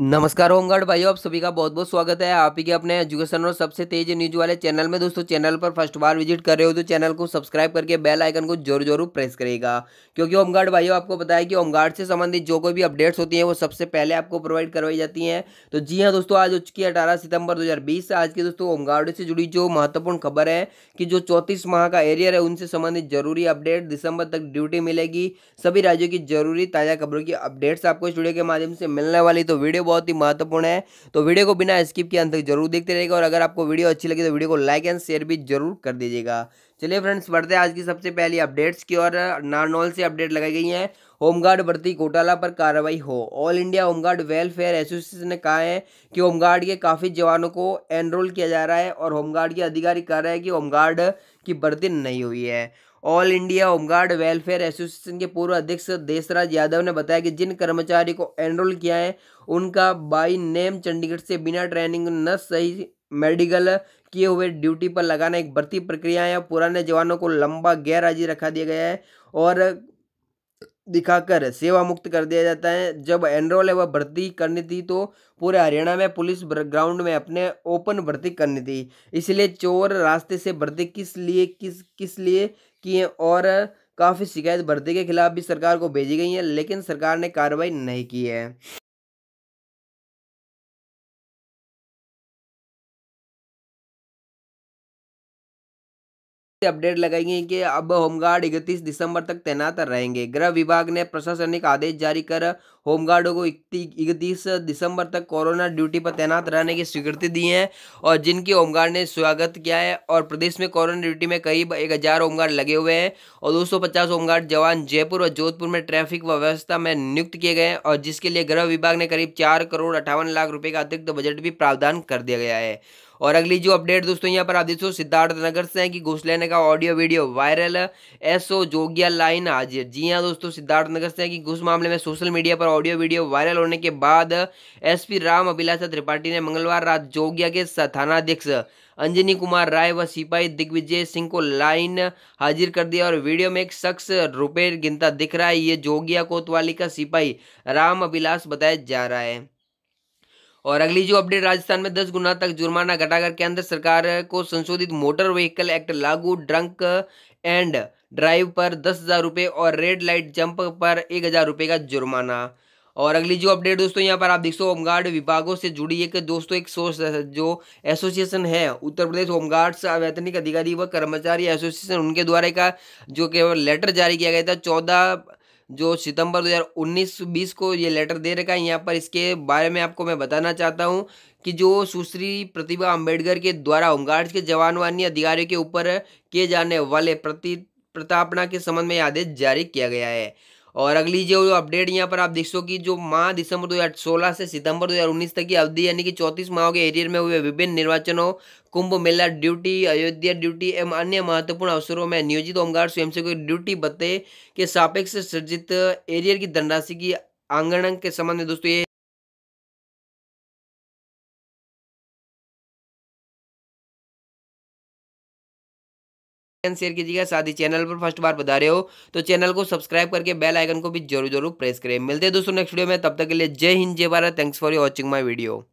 नमस्कार होमगार्ड भाइयों आप सभी का बहुत बहुत स्वागत है आप ही के अपने एजुकेशन और सबसे तेज न्यूज वाले चैनल में दोस्तों चैनल पर फर्स्ट बार विजिट कर रहे हो तो चैनल को सब्सक्राइब करके बेल आइकन को जरूर जरूर प्रेस करेगा क्योंकि होमगार्ड भाइयों आपको बताया कि होमगार्ड से संबंधित जो कोई भी अपडेट्स होती हैं वो सबसे पहले आपको प्रोवाइड करवाई जाती हैं तो जी हाँ दोस्तों आज उच्च की अठारह सितंबर दो से आज की दोस्तों होमगार्ड से जुड़ी जो महत्वपूर्ण खबर है कि जो चौंतीस माह का एरियर है उनसे संबंधित जरूरी अपडेट दिसंबर तक ड्यूटी मिलेगी सभी राज्यों की जरूरी ताज़ा खबरों की अपडेट्स आपको स्टूडियो के माध्यम से मिलने वाली तो वीडियो बहुत ही महत्वपूर्ण है तो वीडियो को बिना स्किप के अंत तक जरूर देखते रहेगा और अगर आपको वीडियो अच्छी लगी तो वीडियो को लाइक एंड शेयर भी जरूर कर दीजिएगा चलिए फ्रेंड्स बढ़ते हैं आज की सबसे पहली अपडेट्स की और नारनौल से अपडेट लगाई गई है होमगार्ड भर्ती घोटाला पर कार्रवाई हो all India home guard welfare association ने कहा है कि होमगार्ड के काफ़ी जवानों को एनरोल किया जा रहा है और होमगार्ड के अधिकारी कह रहे हैं कि होमगार्ड की भर्ती नहीं हुई है all India home guard welfare association के पूर्व अध्यक्ष देशराज यादव ने बताया कि जिन कर्मचारी को एनरोल किया है उनका बाई नेम चंडीगढ़ से बिना ट्रेनिंग न सही मेडिकल किए हुए ड्यूटी पर लगाना एक भर्ती प्रक्रिया है पुराने जवानों को लंबा गैर हाजिर रखा दिया गया है और दिखाकर सेवा मुक्त कर दिया जाता है जब एनरोल व भर्ती करनी थी तो पूरे हरियाणा में पुलिस ग्राउंड में अपने ओपन भर्ती करनी थी इसलिए चोर रास्ते से भर्ती किस लिए किस किस लिए किए और काफ़ी शिकायत भर्ती के खिलाफ भी सरकार को भेजी गई है लेकिन सरकार ने कार्रवाई नहीं की है अपडेट लगाएंगे कि अब होमगार्ड इकतीस दिसंबर तक तैनात रहेंगे गृह विभाग ने प्रशासनिक आदेश जारी कर होमगार्डों को इकतीस दिसंबर तक कोरोना ड्यूटी पर तैनात रहने की स्वीकृति दी है और जिनकी होमगार्ड ने स्वागत किया है और प्रदेश में कोरोना ड्यूटी में करीब एक हज़ार होमगार्ड लगे हुए हैं और दो सौ पचास होमगार्ड जवान जयपुर और जोधपुर में ट्रैफिक व व्यवस्था में नियुक्त किए गए हैं और जिसके लिए गृह विभाग ने करीब चार करोड़ अठावन लाख रुपये का अतिरिक्त बजट भी प्रावधान कर दिया गया है और अगली जो अपडेट दोस्तों यहाँ पर आप देखो सिद्धार्थ नगर से है कि घुस लेने का audio video viral SO Jogia line हाजिर जी हाँ दोस्तों सिद्धार्थ नगर से है कि घुस मामले में सोशल मीडिया पर ऑडियो वीडियो वायरल होने के बाद एसपी राम अभिलाषा त्रिपाठी ने मंगलवार रात जोगिया के थानाध्यक्ष अंजनी कुमार राय व सिपाही दिग्विजय सिंह को लाइन हाजिर कर दिया और वीडियो में एक शख्स रुपये गिनता दिख रहा है ये जोगिया कोतवाली का सिपाही राम अभिलाष बताया जा रहा है और अगली जो अपडेट राजस्थान में दस गुना तक जुर्माना घटाकर केंद्र सरकार को संशोधित मोटर व्हीकल एक्ट लागू ड्रंक एंड ड्राइव पर दस हज़ार रुपये और रेड लाइट जंप पर एक हज़ार रुपये का जुर्माना और अगली जो अपडेट दोस्तों यहाँ पर आप देख सो होमगार्ड विभागों से जुड़ी एक दोस्तों एक सोर्स जो एसोसिएशन है उत्तर प्रदेश होमगार्ड अवैतनिक अधिकारी व कर्मचारी एसोसिएशन उनके द्वारा का जो केवल लेटर जारी किया गया था चौदह जो सितंबर 2019-20 को ये लेटर दे रखा है यहाँ पर इसके बारे में आपको मैं बताना चाहता हूँ कि जो सुश्री प्रतिभा अंबेडकर के द्वारा होमगार्ड्स के जवान वानी अधिकारियों के ऊपर किए जाने वाले प्रति प्रतापना के संबंध में आदेश जारी किया गया है और अगली जो अपडेट यहाँ पर आप देख सो कि जो माह दिसंबर 2016 से सितंबर 2019 तक की अवधि यानी कि चौतीस माह के एरियर में हुए विभिन्न निर्वाचनों कुंभ मेला ड्यूटी अयोध्या ड्यूटी एवं अन्य महत्वपूर्ण अवसरों में नियोजित होमगार्ड स्वयंसेवक ड्यूटी बत्ते के सापेक्ष सृजित एरियर की धनराशि की आंगणन के संबंध में दोस्तों ये शेयर कीजिएगा साथ ही चैनल पर फर्स्ट बार बता रहे हो तो चैनल को सब्सक्राइब करके बेल आइकन को भी जरूर जरूर प्रेस करें मिलते हैं दोस्तों नेक्स्ट वीडियो में तब तक के लिए जय हिंद जय Bharat thanks for watching my video